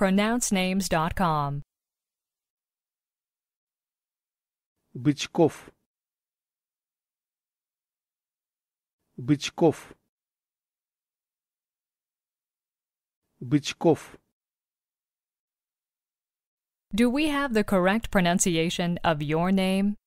pronouncenames.com. Бычков Бычков Бычков Do we have the correct pronunciation of your name?